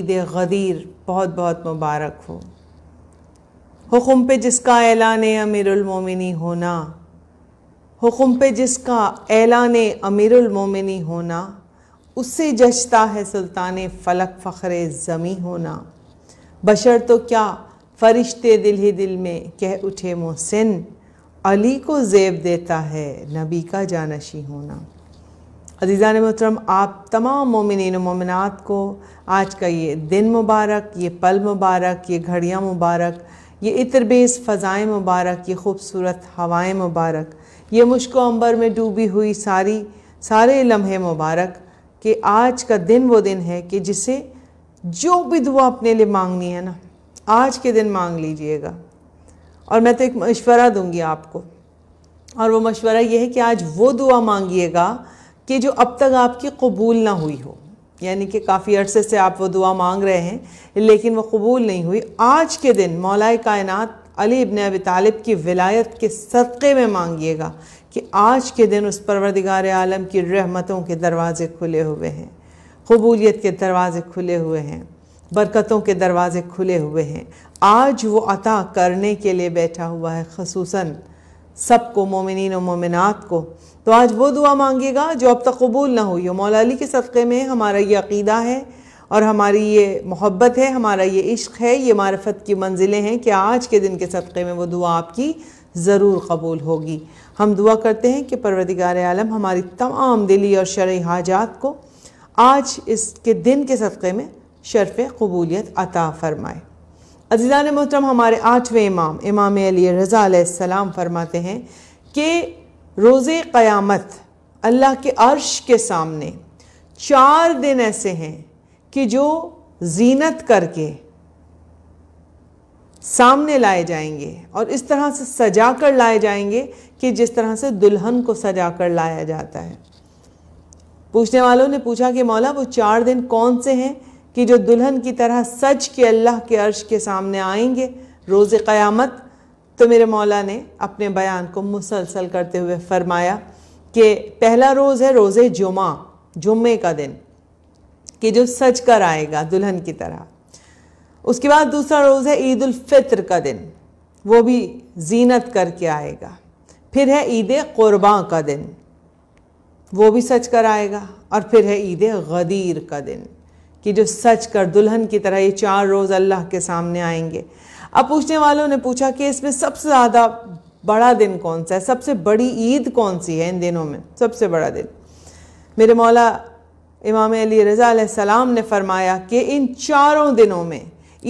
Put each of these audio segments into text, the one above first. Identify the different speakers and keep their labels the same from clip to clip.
Speaker 1: ईद गदीर बहुत बहुत मुबारक हो हुकुम पे जिसका ऐलान अमीरमिनी होना हुकुम पे जिसका ऐलान अमीरमिनी होना उससे जचता है सुल्तान फलक फ़खर ज़मी होना बशर तो क्या फरिश्ते दिल ही दिल में कह उठे मोहसिन अली को जेब देता है नबी का जानशी होना अजीजा मोहतरम आप तमाम मोमिन मोमिनत को आज का ये दिन मुबारक ये पल मुबारक ये घड़ियाँ मुबारक ये इतरबेस फ़ज़ाएँ मुबारक ये ख़ूबसूरत हवाएँ मुबारक ये मुश्को अंबर में डूबी हुई सारी सारे लम्हे मुबारक कि आज का दिन वो दिन है कि जिसे जो भी दुआ अपने लिए मांगनी है ना आज के दिन मांग लीजिएगा और मैं तो एक मशवरा दूंगी आपको और वो मशवरा ये है कि आज वो दुआ मांगिएगा कि जो अब तक आपकी कबूल ना हुई हो यानी कि काफ़ी अरसे से आप वो दुआ मांग रहे हैं लेकिन वो कबूल नहीं हुई आज के दिन मौलाए कायनात अली इबन अब तालिब की विलायत के सदक़े में मांगिएगा कि आज के दिन उस परवरदिगार आलम की रहमतों के दरवाज़े खुले हुए हैं कबूलियत के दरवाज़े खुले हुए हैं बरकतों के दरवाज़े खुले हुए हैं आज वो अता करने के लिए बैठा हुआ है खसूसन सब को मोमिन मोमिनत को तो आज वो दुआ मांगिएगा जो अब तक कबूल ना हुई हो मौला अली के सदक़े में हमारा ये अकीदा है और हमारी ये मोहब्बत है हमारा ये इश्क है ये मारफत की मंजिलें हैं कि आज के दिन के सदक़े में वो दुआ आपकी ज़रूर कबूल होगी हम दुआ करते हैं कि परवदिगार आलम हमारी तमाम दिली और शर हाजात को आज इसके दिन के सदक़े में शरफ़ कबूलियत अता फ़रमाए अजीज़ान मोहतरम हमारे आठवें इमाम इमाम अली रज़ा फरमाते हैं कि रोज़े क़यामत अल्लाह के अर्श के सामने चार दिन ऐसे हैं कि जो जीनत करके सामने लाए जाएंगे और इस तरह से सजा कर लाए जाएंगे कि जिस तरह से दुल्हन को सजा कर लाया जाता है पूछने वालों ने पूछा कि मौला वो चार दिन कौन से हैं कि जो दुल्हन की तरह सच के अल्लाह के अर्श के सामने आएंगे रोज़ क़यामत तो मेरे मौला ने अपने बयान को मुसलसल करते हुए फरमाया कि पहला रोज़ है रोज़ जुमा जुम्मे का दिन कि जो सच कर आएगा दुल्हन की तरह उसके बाद दूसरा रोज़ है ईद का दिन वो भी जीनत करके आएगा फिर है ईद क़ुरबा का दिन वो भी सच कर आएगा और फिर है ईद गदीर का दिन कि जो सच कर दुल्हन की तरह ये चार रोज़ अल्लाह के सामने आएंगे अब पूछने वालों ने पूछा कि इसमें सबसे ज़्यादा बड़ा दिन कौन सा है सबसे बड़ी ईद कौन सी है इन दिनों में सबसे बड़ा दिन मेरे मौला इमाम अली रज़ा सलाम ने फरमाया कि इन चारों दिनों में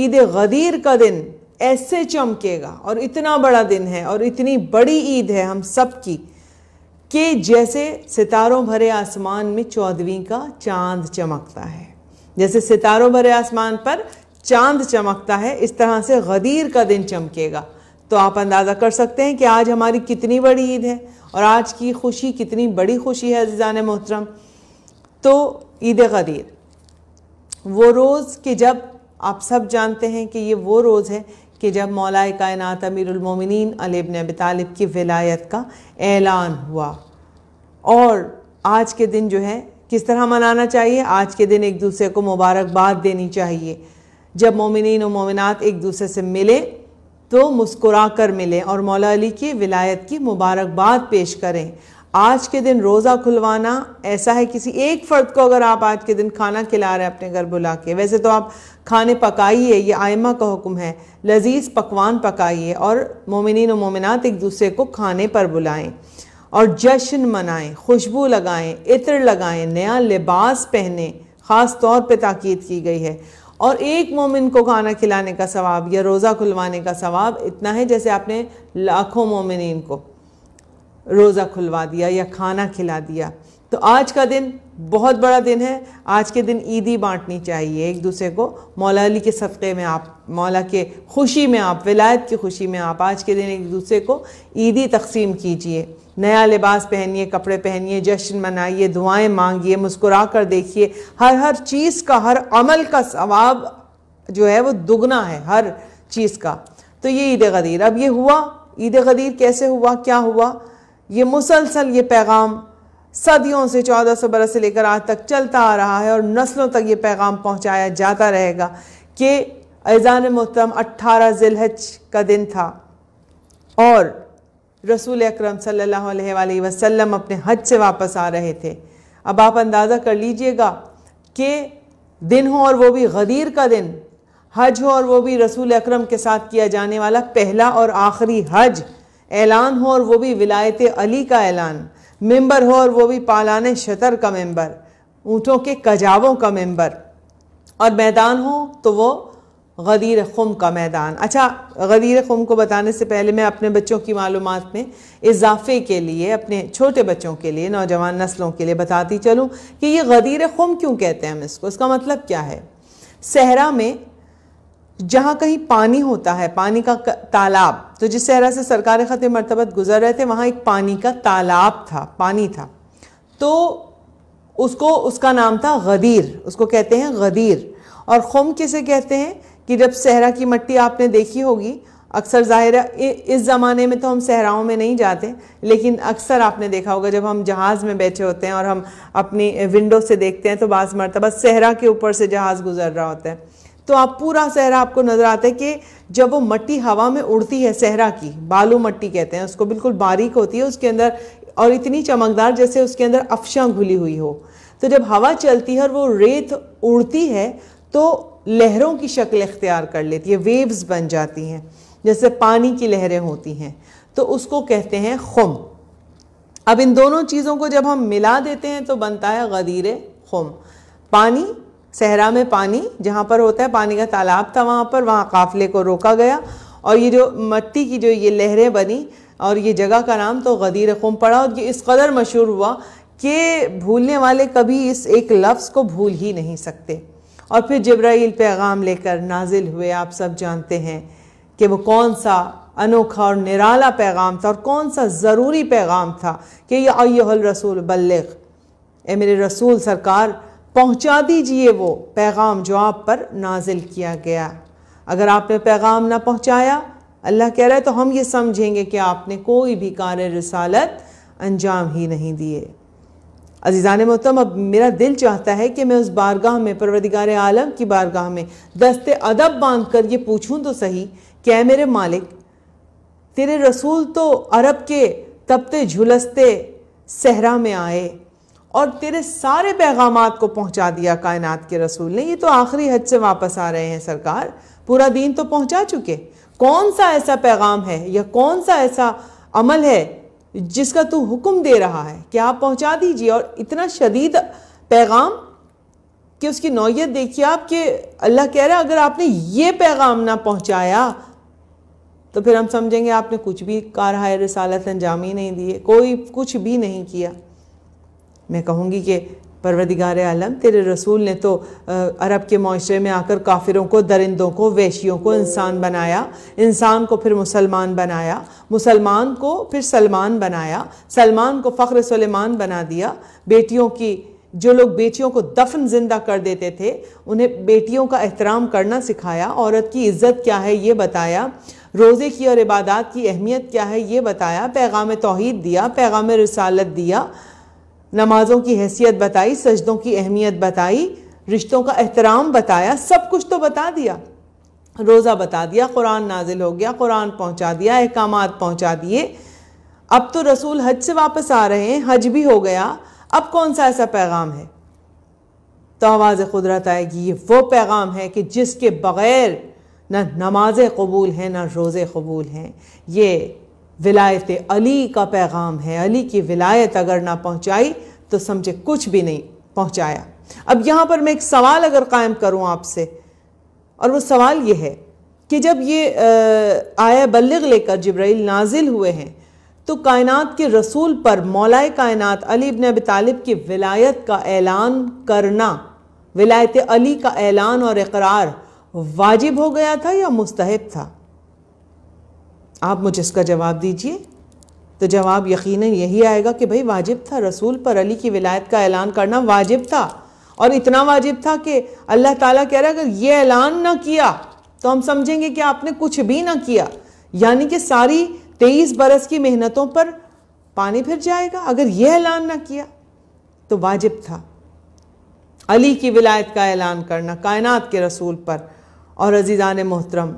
Speaker 1: ईद गदीर का दिन ऐसे चमकेगा और इतना बड़ा दिन है और इतनी बड़ी ईद है हम सब की कि जैसे सितारों भरे आसमान में चौदहवीं का चांद चमकता है जैसे सितारों भरे आसमान पर चांद चमकता है इस तरह से गदीर का दिन चमकेगा तो आप अंदाज़ा कर सकते हैं कि आज हमारी कितनी बड़ी ईद है और आज की खुशी कितनी बड़ी खुशी है अजीज़ान मोहतरम तो ईद गदीर वो रोज़ कि जब आप सब जानते हैं कि ये वो रोज़ है कि जब मौलाए कायनत अमीरमिन अलीबन अब तालिब की विलायत का ऐलान हुआ और आज के दिन जो है किस तरह मनाना चाहिए आज के दिन एक दूसरे को मुबारकबाद देनी चाहिए जब मोमिन और मोमिनत एक दूसरे से मिलें तो मुस्कुरा कर मिलें और मौला अली की विलायत की मुबारकबाद पेश करें आज के दिन रोज़ा खुलवाना ऐसा है किसी एक फ़र्द को अगर आप आज के दिन खाना खिला रहे हैं अपने घर बुला के वैसे तो आप खाने पकाइए ये आयमा का हुक्म है लजीज पकवान पकाइए और मोमिन और मोमिनत एक दूसरे को खाने पर बुलाएं और जश्न मनाएं खुशबू लगाएं इत्र लगाएं नया लिबास पहने ख़ास तौर पे ताकीद की गई है और एक मोमिन को खाना खिलाने का सवाब या रोज़ा खुलवाने का सवाब इतना है जैसे आपने लाखों मोमिन को रोज़ा खुलवा दिया या खाना खिला दिया तो आज का दिन बहुत बड़ा दिन है आज के दिन ईदी बांटनी चाहिए एक दूसरे को मौला अली के सदक़े में आप मौला के खुशी में आप विलायत की खुशी में आप आज के दिन एक दूसरे को ईदी तकसीम कीजिए नया लिबास पहनिए कपड़े पहनिए जश्न मनाइए दुआएं मांगिए मुस्कुरा कर देखिए हर हर चीज़ का हर अमल का सवाब जो है वो दुगना है हर चीज़ का तो ये ईद गदीर अब ये हुआ ईद गदीर कैसे हुआ क्या हुआ ये मुसलसल ये पैगाम सदियों से चौदह सौ बरस से लेकर आज तक चलता आ रहा है और नस्लों तक ये पैगाम पहुंचाया जाता रहेगा कि ऐजान मोहतरम अट्ठारह जिलहज का दिन था और रसूल अक्रम सल वसम अपने हज से वापस आ रहे थे अब आप अंदाज़ा कर लीजिएगा कि दिन हो और वो भी गदीर का दिन हज हो और वो भी रसूल अक्रम के साथ किया जाने वाला पहला और आखिरी हज ऐलान हो और वो भी विलायत अली का ऐलान मेंबर हो और वो भी पालान शतर का मेंबर ऊँटों के कजावों का मेंबर और मैदान हो तो वो गदीर खुम का मैदान अच्छा गदीर खुम को बताने से पहले मैं अपने बच्चों की मालूम में इजाफे के लिए अपने छोटे बच्चों के लिए नौजवान नस्लों के लिए बताती चलूँ कि ये गदीर खुम क्यों कहते हैं हम इसको इसका मतलब क्या है सहरा में जहाँ कहीं पानी होता है पानी का तालाब तो जिस सहरा से सरकार ख़त मरतबत गुजर रहे थे वहाँ एक पानी का तालाब था पानी था तो उसको उसका नाम था गदीर उसको कहते हैं गदीर और खुम किसे कहते हैं कि जब सहरा की मट्टी आपने देखी होगी अक्सर ज़ाहिर इस ज़माने में तो हम सहराओं में नहीं जाते लेकिन अक्सर आपने देखा होगा जब हम जहाज़ में बैठे होते हैं और हम अपनी विंडो से देखते हैं तो बाज़ मरतबा सहरा के ऊपर से जहाज़ गुजर रहा होता है तो आप पूरा सहरा आपको नज़र आता है कि जब वो मट्टी हवा में उड़ती है सहरा की बालू मट्टी कहते हैं उसको बिल्कुल बारीक होती है उसके अंदर और इतनी चमकदार जैसे उसके अंदर अफशा घुली हुई हो तो जब हवा चलती है और वो रेत उड़ती है तो लहरों की शक्ल इख्तियार कर लेती है वेव्स बन जाती हैं जैसे पानी की लहरें होती हैं तो उसको कहते हैं खुम अब इन दोनों चीज़ों को जब हम मिला देते हैं तो बनता है गदीर खुम पानी सहरा में पानी जहाँ पर होता है पानी का तालाब था वहाँ पर वहाँ काफ़िले को रोका गया और ये जो मट्टी की जो ये लहरें बनी और ये जगह का नाम तो गदीर खुम पड़ा और ये इस कदर मशहूर हुआ कि भूलने वाले कभी इस एक लफ्ज़ को भूल ही नहीं सकते और फिर जब्राइल पैगाम लेकर नाजिल हुए आप सब जानते हैं कि वो कौन सा अनोखा और निराला पैगाम था और कौन सा ज़रूरी पैगाम था कि यहल रसूल बल्लग ए मेरे रसूल सरकार पहुंचा दीजिए वो पैगाम जो आप पर नाजिल किया गया अगर आपने पैगाम ना पहुंचाया अल्लाह कह रहा है तो हम ये समझेंगे कि आपने कोई भी कार्य रसालत अंजाम ही नहीं दिए अजीज़ान मोहतम अब मेरा दिल चाहता है कि मैं उस बारगाह में परवरदिगार आलम की बारगाह में दस्त अदब बांध कर ये पूछूँ तो सही क्या मेरे मालिक तेरे रसूल तो अरब के तपते झुलसते सहरा में आए और तेरे सारे पैगाम को पहुँचा दिया कायनात के रसूल ने ये तो आखिरी हद से वापस आ रहे हैं सरकार पूरा दिन तो पहुँचा चुके कौन सा ऐसा पैगाम है या कौन सा ऐसा अमल है जिसका तू हुक्म दे रहा है कि आप पहुंचा दीजिए और इतना शदीद पैगाम कि उसकी नौीयत देखिए आप कि अल्लाह कह रहा है अगर आपने ये पैगाम ना पहुंचाया तो फिर हम समझेंगे आपने कुछ भी कारहाय रसालत अंजाम ही नहीं दिए कोई कुछ भी नहीं किया मैं कहूँगी कि परवरदिगार आलम तेरे रसूल ने तो अरब के माशरे में आकर काफिरों को दरिंदों को वैशियों को इंसान बनाया इंसान को फिर मुसलमान बनाया मुसलमान को फिर सलमान बनाया सलमान को फ़ख्र सलेमान बना दिया बेटियों की जो लोग बेटियों को दफन जिंदा कर देते थे उन्हें बेटियों का एहतराम करना सिखाया औरत की इज़्ज़त क्या है ये बताया रोज़े की और इबादत की अहमियत क्या है ये बताया पैगाम तोहद दिया पैगाम रसालत दिया नमाजों की हैसियत बताई सजदों की अहमियत बताई रिश्तों का एहतराम बताया सब कुछ तो बता दिया रोज़ा बता दिया कुरान नाजिल हो गया कुरान पहुंचा दिया अहकाम पहुंचा दिए अब तो रसूल हज से वापस आ रहे हैं हज भी हो गया अब कौन सा ऐसा पैगाम है तो आवाज़ कुदरत आएगी ये वो पैगाम है कि जिसके बग़ैर ना नमाज कबूल हैं ना रोज़े कबूल हैं ये विलायत अली का पैगाम है अली की विलायत अगर ना पहुंचाई तो समझे कुछ भी नहीं पहुंचाया अब यहाँ पर मैं एक सवाल अगर कायम करूँ आपसे और वो सवाल ये है कि जब ये आया बल्लग लेकर जब्राइल नाजिल हुए हैं तो कायनात के रसूल पर मौलाए कायनात अली इब्न अब तालिब की विलायत का ऐलान करना विलायत अली का ऐलान और इकरार वाजिब हो गया था या मुस्तहब था आप मुझे इसका जवाब दीजिए तो जवाब यकीन यही आएगा कि भाई वाजिब था रसूल पर अली की विलायत का ऐलान करना वाजिब था और इतना वाजिब था कि अल्लाह ताला कह रहा है अगर ये ऐलान ना किया तो हम समझेंगे कि आपने कुछ भी ना किया यानी कि सारी तेईस बरस की मेहनतों पर पानी फिर जाएगा अगर यह ऐलान ना किया तो वाजिब था अली की विलायत का ऐलान करना कायनात के रसूल पर और अजीज़ान मोहतरम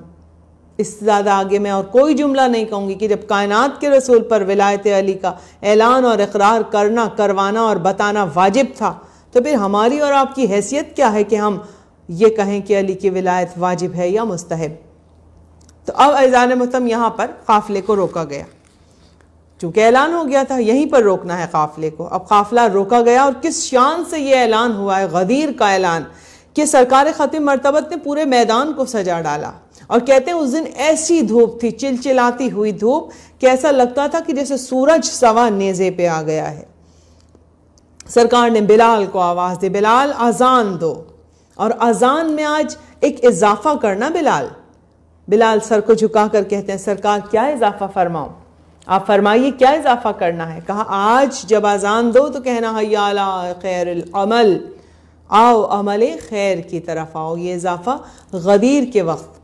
Speaker 1: इससे ज़्यादा आगे मैं और कोई जुमला नहीं कहूँगी कि जब कायनात के रसूल पर विलायत अली का ऐलान और इकरार करना करवाना और बताना वाजिब था तो फिर हमारी और आपकी हैसियत क्या है कि हम ये कहें कि अली की विलायत वाजिब है या मुस्तहब तो अब ऐजान महतम यहाँ पर काफ़िले को रोका गया चूँकि ऐलान हो गया था यहीं पर रोकना है काफ़िले को अब काफ़िला रोका गया और किस शान से ये ऐलान हुआ है गदीर का ऐलान कि सरकार ख़त्म मरतबत ने पूरे मैदान को सजा डाला और कहते हैं उस दिन ऐसी धूप थी चिलचिलाती हुई धूप कि ऐसा लगता था कि जैसे सूरज सवा नेजे पे आ गया है सरकार ने बिलाल को आवाज़ दी बिलाल अजान दो और अजान में आज एक इजाफा करना बिलाल बिलाल सर को झुका कर कहते हैं सरकार क्या इजाफा फरमाओ आप फरमाइए क्या इजाफा करना है कहा आज जब अजान दो तो कहना हयाला खैर अमल आओ अमल खैर की तरफ आओ ये इजाफा गदीर के वक्त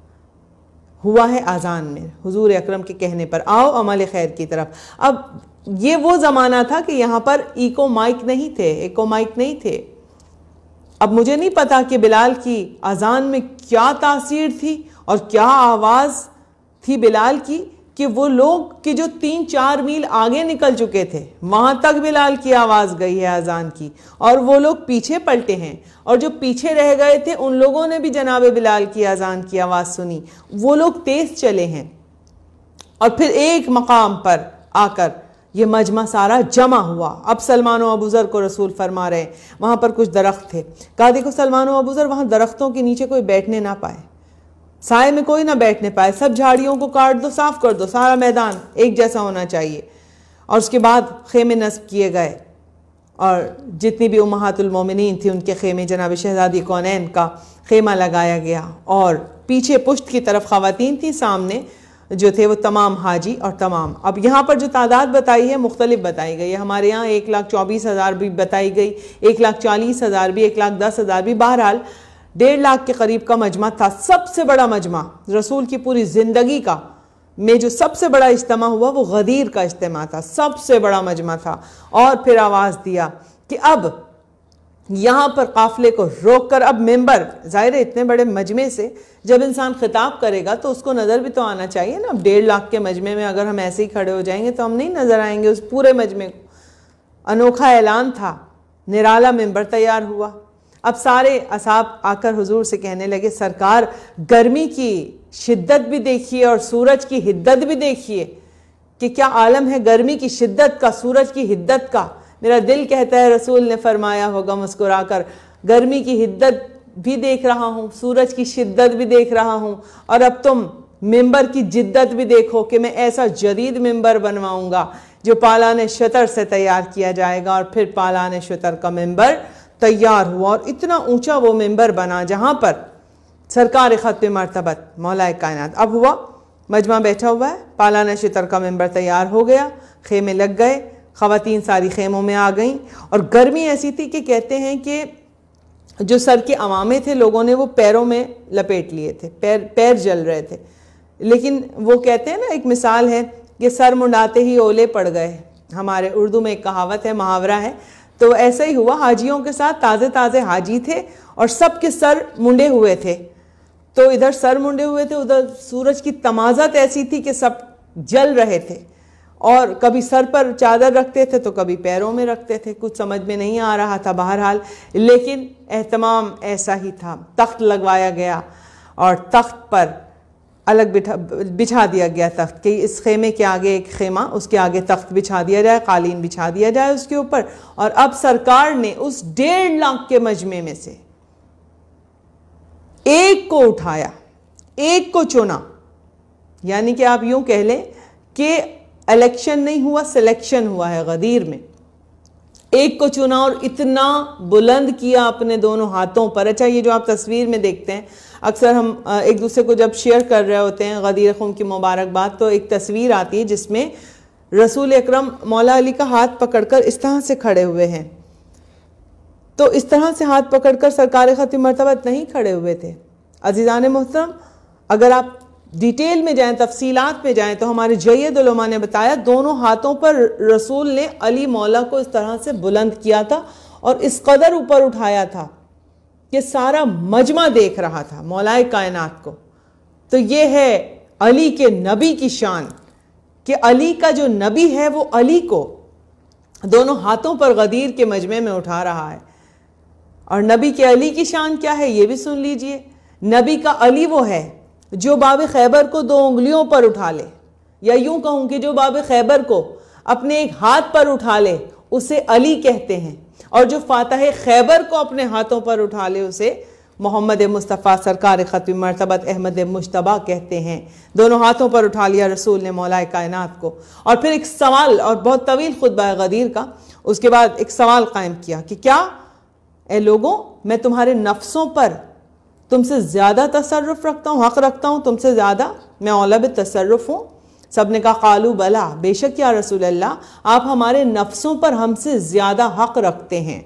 Speaker 1: हुआ है आज़ान में हुजूर अकरम के कहने पर आओ अमल खैर की तरफ अब ये वो ज़माना था कि यहाँ पर इको माइक नहीं थे इको माइक नहीं थे अब मुझे नहीं पता कि बिलाल की अजान में क्या तासीर थी और क्या आवाज़ थी बिलाल की कि वो लोग के जो तीन चार मील आगे निकल चुके थे वहाँ तक बिलाल की आवाज़ गई है अजान की और वो लोग पीछे पलटे हैं और जो पीछे रह गए थे उन लोगों ने भी जनाब बिलाल की अजान की आवाज़ सुनी वो लोग तेज़ चले हैं और फिर एक मकाम पर आकर ये मजमा सारा जमा हुआ अब सलमान अबूज़र को रसूल फरमा रहे वहाँ पर कुछ दरख्त थे कहा देखो सलमान अबूज़र वहाँ दरख्तों के नीचे कोई बैठने ना पाए साय में कोई ना बैठने पाए सब झाड़ियों को काट दो साफ कर दो सारा मैदान एक जैसा होना चाहिए और उसके बाद खेमे नस्ब किए गए और जितनी भी उमहतुलमोमिन थी उनके खेमे जनाब शहजादी कौनैन का खेमा लगाया गया और पीछे पुश्त की तरफ खातन थी सामने जो थे वो तमाम हाजी और तमाम अब यहाँ पर जो तादाद बताई है मुख्तलिफ बताई गई है हमारे यहाँ एक लाख चौबीस हज़ार भी बताई गई एक लाख चालीस हज़ार भी एक लाख दस हज़ार भी बहरहाल डेढ़ लाख के करीब का मजमा था सबसे बड़ा मजमा रसूल की पूरी ज़िंदगी का में जो सबसे बड़ा इज्तम हुआ वो गदीर का इज्तम था सबसे बड़ा मजमा था और फिर आवाज़ दिया कि अब यहाँ पर काफिले को रोक कर अब मेम्बर ज़ाहिर इतने बड़े मजमे से जब इंसान खिताब करेगा तो उसको नज़र भी तो आना चाहिए ना अब डेढ़ लाख के मजमे में अगर हम ऐसे ही खड़े हो जाएंगे तो हम नहीं नज़र आएंगे उस पूरे मजमे को अनोखा ऐलान था निराला मेंबर तैयार हुआ अब सारे असाब आकर हुजूर से कहने लगे सरकार गर्मी की शिद्दत भी देखिए और सूरज की हिद्दत भी देखिए कि क्या आलम है गर्मी की शिद्दत का सूरज की हिद्दत का मेरा दिल कहता है रसूल ने फरमाया होगा मुस्कुरा कर गर्मी की हिद्दत भी देख रहा हूँ सूरज की शिद्दत भी देख रहा हूँ और अब तुम मेंबर की जिद्दत भी देखो कि मैं ऐसा जदीद मेंबर बनवाऊँगा जो पालान शतर से तैयार किया जाएगा और फिर पालान शतर का मेंबर तैयार हुआ और इतना ऊंचा वो मेंबर बना जहाँ पर सरकार ख़त मरतबत मौलाए कायनात अब हुआ मजमा बैठा हुआ है पालाना शितर का मेंबर तैयार हो गया खेमे लग गए ख़वातीन सारी खेमों में आ गईं और गर्मी ऐसी थी कि कहते हैं कि जो सर के अवामे थे लोगों ने वो पैरों में लपेट लिए थे पैर पैर जल रहे थे लेकिन वो कहते हैं ना एक मिसाल है कि सर मुंडाते ही ओले पड़ गए हमारे उर्दू में एक कहावत है मुहावरा है तो ऐसा ही हुआ हाजियों के साथ ताज़े ताज़े हाजी थे और सबके सर मुंडे हुए थे तो इधर सर मुंडे हुए थे उधर सूरज की तमाजत तो ऐसी थी कि सब जल रहे थे और कभी सर पर चादर रखते थे तो कभी पैरों में रखते थे कुछ समझ में नहीं आ रहा था बहरहाल लेकिन एहतमाम ऐसा ही था तख्त लगवाया गया और तख्त पर अलग बिठा बिछा दिया गया तख्त कि इस खेमे के आगे एक खेमा उसके आगे तख्त बिछा दिया जाए कालीन बिछा दिया जाए उसके ऊपर और अब सरकार ने उस डेढ़ लाख के मजमे में से एक को उठाया एक को चुना यानी कि आप यूं कह लें कि इलेक्शन नहीं हुआ सिलेक्शन हुआ है गदीर में एक को चुना और इतना बुलंद किया अपने दोनों हाथों पर अच्छा ये जो आप तस्वीर में देखते हैं अक्सर हम एक दूसरे को जब शेयर कर रहे होते हैं गदीर खूम की मुबारकबाद तो एक तस्वीर आती है जिसमें रसूल अकरम मौला अली का हाथ पकड़कर इस तरह से खड़े हुए हैं तो इस तरह से हाथ पकड़कर सरकार खत मरतबा नहीं खड़े हुए थे अजीज़ान मोहतरम अगर आप डिटेल में जाएं तफसीलात में जाएं तो हमारे जयदा ने बताया दोनों हाथों पर रसूल ने अली मौला को इस तरह से बुलंद किया था और इस कदर ऊपर उठाया था कि सारा मजमा देख रहा था मौलाए कायनात को तो ये है अली के नबी की शान कि अली का जो नबी है वो अली को दोनों हाथों पर गदीर के मजमे में उठा रहा है और नबी के अली की शान क्या है ये भी सुन लीजिए नबी का अली वो है जो बाब खैबर को दो उंगलियों पर उठा ले या यूं कहूँ कि जो बाब खैबर को अपने एक हाथ पर उठा ले उसे अली कहते हैं और जो फातह खैबर को अपने हाथों पर उठा ले उसे मोहम्मद मुस्तफ़ा सरकार ख़त्म मरतबत अहमद मुशतबा कहते हैं दोनों हाथों पर उठा लिया रसूल ने मौलाए कायनात को और फिर एक सवाल और बहुत तवील खुतबा गदीर का उसके बाद एक सवाल कायम किया कि क्या ए लोगों मैं तुम्हारे नफ्सों पर तुमसे ज़्यादा तसरफ़ रखता हूँ हक़ रखता हूँ तुमसे ज़्यादा मैं औलब तसरफ़ हूँ सब ने कहा कालू बला बेशक या रसूल अल्लाह आप हमारे नफ्सों पर हमसे ज़्यादा हक़ रखते हैं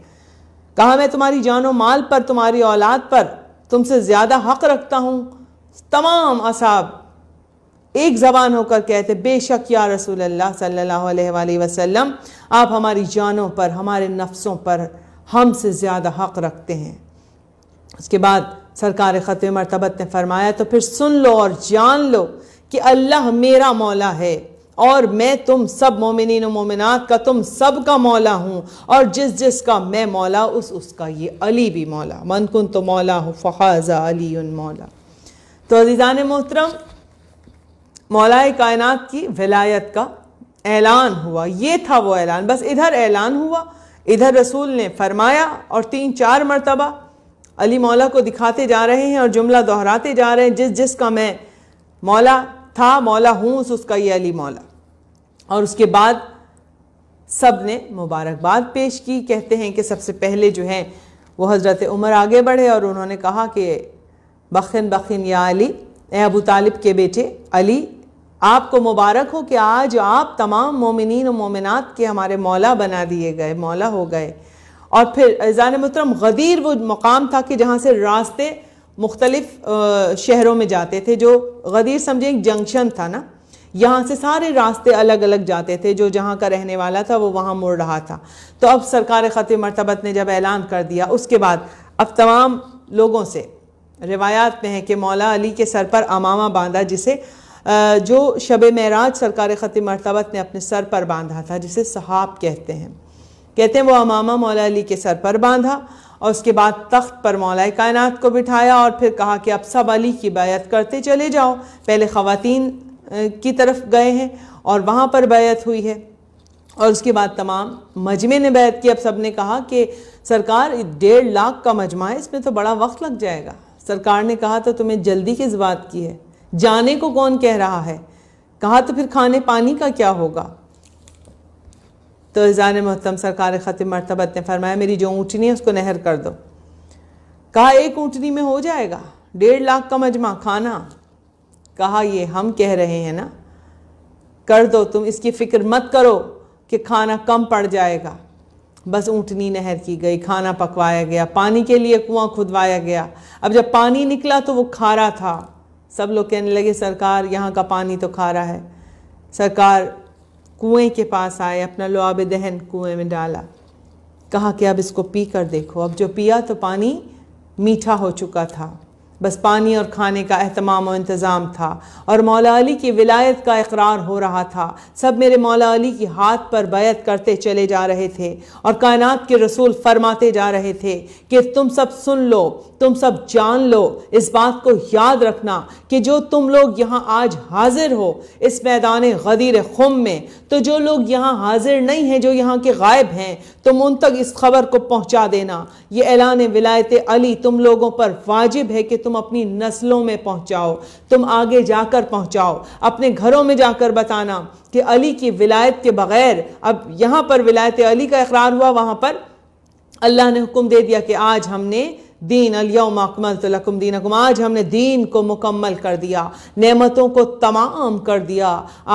Speaker 1: कहा मैं तुम्हारी जानो माल पर तुम्हारी औलाद पर तुमसे ज़्यादा हक़ रखता हूँ तमाम असाब एक ज़बान होकर कहते बेशक या रसूल अल्लाह सल्लल्लाहु अलैहि वसल्लम आप हमारी जानों पर हमारे नफ्सों पर हमसे ज़्यादा हक़ रखते हैं उसके बाद सरकार ख़त मरतबत ने फरमाया तो फिर सुन लो और जान लो कि अल्लाह मेरा मौला है और मैं तुम सब मोमिन मोमिनत का तुम सब का मौला हूँ और जिस जिस का मैं मौला उस उसका ये अली भी मौला मनकुन तो मौला हूँ फहाजा अली उन मौला तो अजीज़ान मोहतरम मौलाए कायनात की विलायत का ऐलान हुआ ये था वो ऐलान बस इधर ऐलान हुआ इधर रसूल ने फरमाया और तीन चार मरतबा अली मौला को दिखाते जा रहे हैं और जुमला दोहराते जा रहे हैं जिस जिस का मैं मौला था मौला हूँ उस उसका ये अली मौला और उसके बाद सब ने मुबारकबाद पेश की कहते हैं कि सबसे पहले जो है वो हज़रत उमर आगे बढ़े और उन्होंने कहा कि बखिन बखिन या अली ए अबू तालिब के बेटे अली आपको मुबारक हो कि आज आप तमाम मोमिन व मोमिनत के हमारे मौला बना दिए गए मौला हो गए और फिर ज़ान मुहतरम गदीर वो मकाम था कि जहाँ से रास्ते मुख्तलिफ शहरों में जाते थे जो गदीर समझे एक जंक्शन था ना यहाँ से सारे रास्ते अलग अलग जाते थे जो जहाँ का रहने वाला था वो वहाँ मुड़ रहा था तो अब सरकार ख़त मरतबत ने जब ऐलान कर दिया उसके बाद अब तमाम लोगों से रिवायात में है कि मौला अली के सर पर अमामा बांधा जिसे जो शब महराज सरकार ख़त मरतबत ने अपने सर पर बांधा था जिसे सहाब कहते हैं कहते हैं वो अमामा मौला अली के सर पर बांधा और उसके बाद तख्त पर मौलाए कायनात को बिठाया और फिर कहा कि अब सब अली की बैत करते चले जाओ पहले ख़वातीन की तरफ गए हैं और वहाँ पर बैत हुई है और उसके बाद तमाम मजमे ने बैत की अब सब ने कहा कि सरकार डेढ़ लाख का मजमा है इसमें तो बड़ा वक्त लग जाएगा सरकार ने कहा तो तुम्हें जल्दी किस बात की है जाने को कौन कह रहा है कहा तो फिर खाने पानी का क्या होगा तो ईज़ान महतम सरकार ख़तिम मरतबत ने फरमाया मेरी जो ऊँटनी है उसको नहर कर दो कहा एक ऊँटनी में हो जाएगा डेढ़ लाख का मजमा खाना कहा ये हम कह रहे हैं ना कर दो तुम इसकी फ़िक्र मत करो कि खाना कम पड़ जाएगा बस ऊँटनी नहर की गई खाना पकवाया गया पानी के लिए कुआं खुदवाया गया अब जब पानी निकला तो वो खारा था सब लोग कहने लगे सरकार यहाँ का पानी तो खारा है सरकार कुएं के पास आए अपना लुआब दहन कुएं में डाला कहा कि अब इसको पी कर देखो अब जो पिया तो पानी मीठा हो चुका था बस पानी और खाने का अहतमाम और इंतज़ाम था और मौला अली की विलायत का इकरार हो रहा था सब मेरे मौला अली की हाथ पर बैत करते चले जा रहे थे और कायनात के रसूल फरमाते जा रहे थे कि तुम सब सुन लो तुम सब जान लो इस बात को याद रखना कि जो तुम लोग यहाँ आज हाजिर हो इस मैदान गदीर खुम में तो जो लोग यहाँ हाजिर नहीं हैं जो यहाँ के गायब हैं तुम उन तक इस खबर को पहुँचा देना ये ऐलान विलायत अली तुम लोगों पर वाजिब है कि तुम तुम अपनी नस्लों में पहुंचाओ तुम आगे जाकर पहुंचाओ अपने घरों में जाकर बताना कि अली की विलायत के बग़ैर अब यहाँ पर विलायत अली का इकरार हुआ वहाँ पर अल्लाह ने हुक्म दे दिया कि आज हमने दीन अलियम अकमल दीन अकुम आज हमने दीन को मुकम्मल कर दिया नेमतों को तमाम कर दिया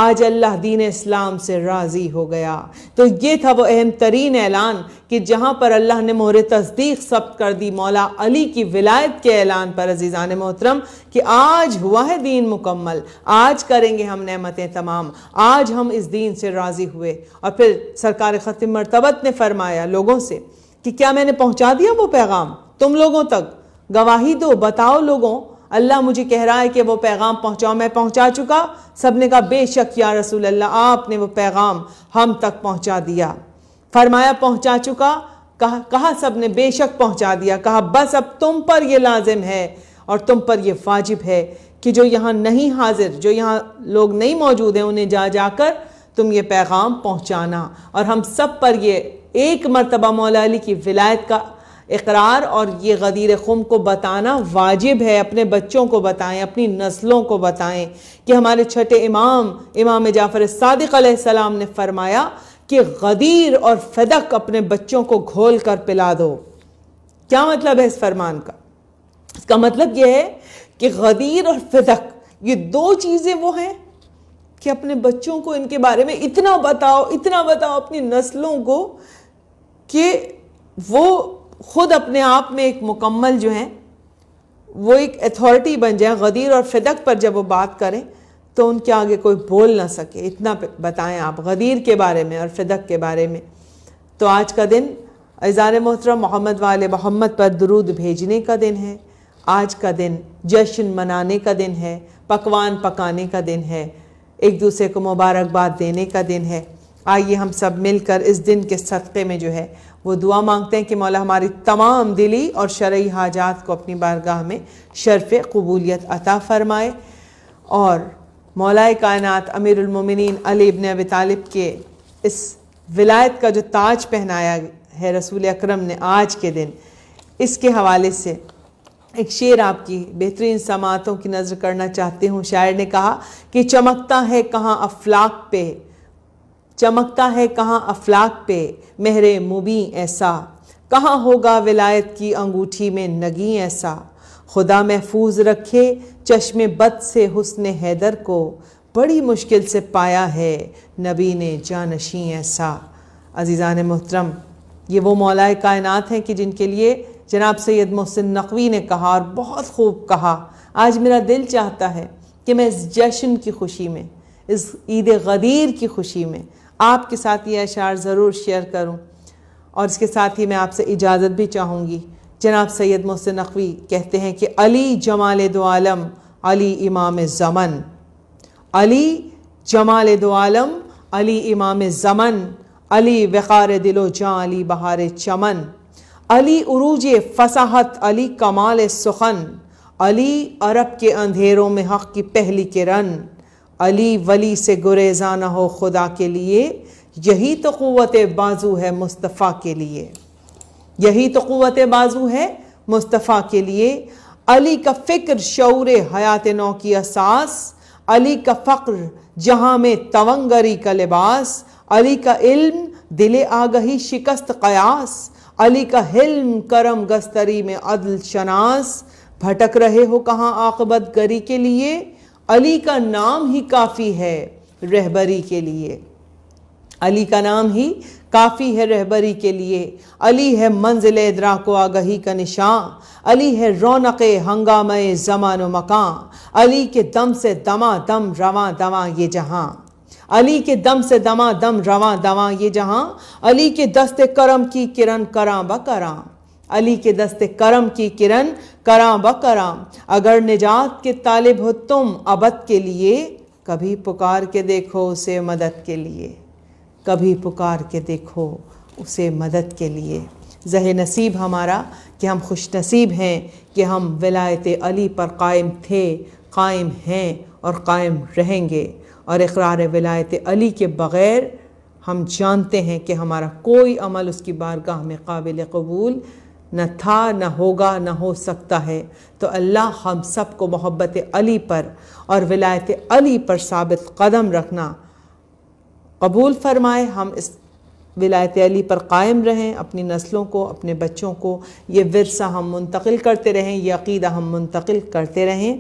Speaker 1: आज अल्लाह दीन इस्लाम से राज़ी हो गया तो ये था वो अहम तरीन ऐलान कि जहाँ पर अल्लाह ने मोहर तस्दीक सब्त कर दी मौला अली की विलायत के ऐलान पर अजीज़ान मोहतरम कि आज हुआ है दीन मुकम्मल आज करेंगे हम नमतें तमाम आज हम इस दीन से राज़ी हुए और फिर सरकार ख़त्म मरतबत ने फरमाया लोगों से कि क्या मैंने पहुँचा दिया वो पैगाम तुम लोगों तक गवाही दो बताओ लोगों अल्लाह मुझे कह रहा है कि वो पैगाम पहुंचाओ मैं पहुंचा चुका सब ने कहा बेशक या रसूल अल्लाह आपने वो पैगाम हम तक पहुंचा दिया फरमाया पहुंचा चुका कहा कहा सब ने बेशक पहुंचा दिया कहा बस अब तुम पर यह लाजिम है और तुम पर यह वाजिब है कि जो यहाँ नहीं हाजिर जो यहाँ लोग नहीं मौजूद हैं उन्हें जा जाकर तुम ये पैगाम पहुँचाना और हम सब पर ये एक मरतबा मौला अली की विलायत का इकरार और ये गदीर खुम को बताना वाजिब है अपने बच्चों को बताएं अपनी नस्लों को बताएं कि हमारे छठे इमाम इमाम जाफ़र सदक ने फरमाया कि गदीर और फदक अपने बच्चों को घोल कर पिला दो क्या मतलब है इस फरमान का इसका मतलब यह है कि गदीर और फदक ये दो चीज़ें वो हैं कि अपने बच्चों को इनके बारे में इतना बताओ इतना बताओ अपनी नस्लों को कि वो ख़ुद अपने आप में एक मुकम्मल जो हैं वो एक अथॉरिटी बन जाए गदीर और फिदक पर जब वो बात करें तो उनके आगे कोई बोल ना सके इतना बताएं आप गदीर के बारे में और फिदक के बारे में तो आज का दिन एजार मोहतरम मोहम्मद वाल मोहम्मद पर दरूद भेजने का दिन है आज का दिन जश्न मनाने का दिन है पकवान पकाने का दिन है एक दूसरे को मुबारकबाद देने का दिन है आइए हम सब मिलकर इस दिन के सदक़े में जो है वो दुआ मांगते हैं कि मौला हमारी तमाम दिली और शर्य हाजात को अपनी बारगाह में शरफ़ कबूलियत अता फ़रमाए और मौलाए कायनत अमीरमिन अली अब तालिब के इस विलायत का जो ताज पहनाया है रसूल अक्रम ने आज के दिन इसके हवाले से एक शेर आपकी बेहतरीन समातों की नज़र करना चाहती हूँ शायर ने कहा कि चमकता है कहाँ अफलाक पे चमकता है कहाँ अफलाक पे मेहरे मुबी ऐसा कहाँ होगा विलायत की अंगूठी में नगी ऐसा खुदा महफूज रखे चश्मे बद से हुसन हैदर को बड़ी मुश्किल से पाया है नबी ने जानशी ऐसा अजीज़ान मोहतरम ये वो मौलाए कायनात हैं कि जिनके लिए जनाब सैद मोहसिन नकवी ने कहा और बहुत खूब कहा आज मेरा दिल चाहता है कि मैं इस जश्न की खुशी में इस ईद गदीर की खुशी में आपके साथ ये अशार ज़रूर शेयर करूँ और इसके साथ ही मैं आपसे इजाज़त भी चाहूँगी जनाब सैयद मोहसिन नकवी कहते हैं कि अली जमाल दो आलम अली इमाम ज़मन अली जमाल दो आलम अली इमाम ज़मन अली वक़ार दिलो जाँ अली बहार चमन अली उरूज फसाहत अली कमाल सुखन अली अरब के अंधेरों में हक़ की पहली किरण अली वली से गुरेजा हो खुदा के लिए यही तो क़वत बाजू है मुस्तफ़ा के लिए यही तो क़वत बाजू है मुस्तफ़ा के लिए अली का फ़िक्र शौर हयात नौ की असास अली का फ़क्र जहाँ में तवंगरी का लिबास अली का इल्म दिल आगही शिकस्त कयास अली का हिल्म करम गस्तरी में अदल शनास भटक रहे हो कहाँ आकबत गरी के लिए अली का नाम ही काफ़ी है रहबरी के लिए अली का नाम ही काफ़ी है रहबरी के लिए अली है मंजिल को आगही का निशान अली है रौनक हंगाम जमान मकान अली के दम से दमा दम रवा दवा ये जहाँ अली के दम से दमा दम रवा दवा ये जहाँ अली के दस्ते करम की किरण करा ब करा अली के दस्ते करम की किरण ब करा अगर निजात के तालिब हो तुम अबद के लिए कभी पुकार के देखो उसे मदद के लिए कभी पुकार के देखो उसे मदद के लिए जह नसीब हमारा कि हम खुश नसीब हैं कि हम विलायत अली पर कायम थे कायम हैं और कायम रहेंगे और इकरार विलायत अली के बग़ैर हम जानते हैं कि हमारा कोई अमल उसकी बारगाह में काबिल कबूल न था न होगा न हो सकता है तो अल्लाह हम सब को मोहब्बत अली पर और विलायत अली पर साबित कदम रखना कबूल फरमाए हम इस विलायत अली पर कायम रहें अपनी नस्लों को अपने बच्चों को ये वरसा हम मुंतकिल करते रहें ये अकीदा हम मुंतकिल करते रहें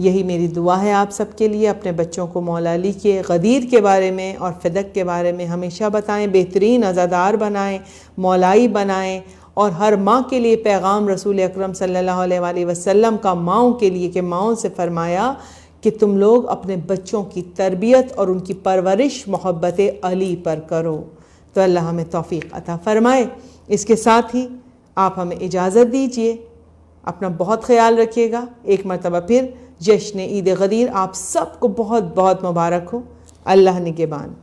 Speaker 1: यही मेरी दुआ है आप सब के लिए अपने बच्चों को मौला अली के गदीर के बारे में और फ़िदक के बारे में हमेशा बताएं बेहतरीन अज़ादार बनाएं मौलाई बनाएं और हर माँ के लिए पैगाम रसूल अक्रम सल्लल्लाहु वसल्लम का माओं के लिए कि माओं से फरमाया कि तुम लोग अपने बच्चों की तरबियत और उनकी परवरिश मोहब्बत अली पर करो तो अल्लाह हमें तोफ़ी अता फ़रमाए इसके साथ ही आप हमें इजाज़त दीजिए अपना बहुत ख्याल रखिएगा एक मरतबा फिर जश्न ईद गदीर आप सबको बहुत बहुत मुबारक हो अल्लाह निगेबान